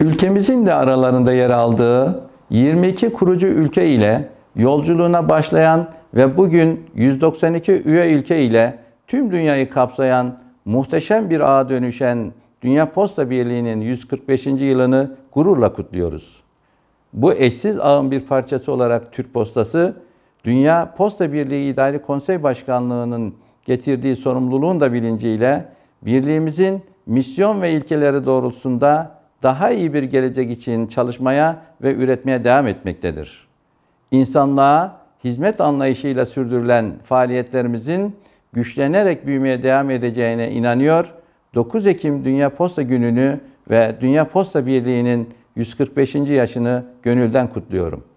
Ülkemizin de aralarında yer aldığı 22 kurucu ülke ile yolculuğuna başlayan ve bugün 192 üye ülke ile tüm dünyayı kapsayan muhteşem bir ağa dönüşen Dünya Posta Birliği'nin 145. yılını gururla kutluyoruz. Bu eşsiz ağın bir parçası olarak Türk Postası, Dünya Posta Birliği İdari Konsey Başkanlığı'nın getirdiği sorumluluğun da bilinciyle birliğimizin misyon ve ilkeleri doğrultusunda daha iyi bir gelecek için çalışmaya ve üretmeye devam etmektedir. İnsanlığa hizmet anlayışıyla sürdürülen faaliyetlerimizin güçlenerek büyümeye devam edeceğine inanıyor. 9 Ekim Dünya Posta Günü'nü ve Dünya Posta Birliği'nin 145. yaşını gönülden kutluyorum.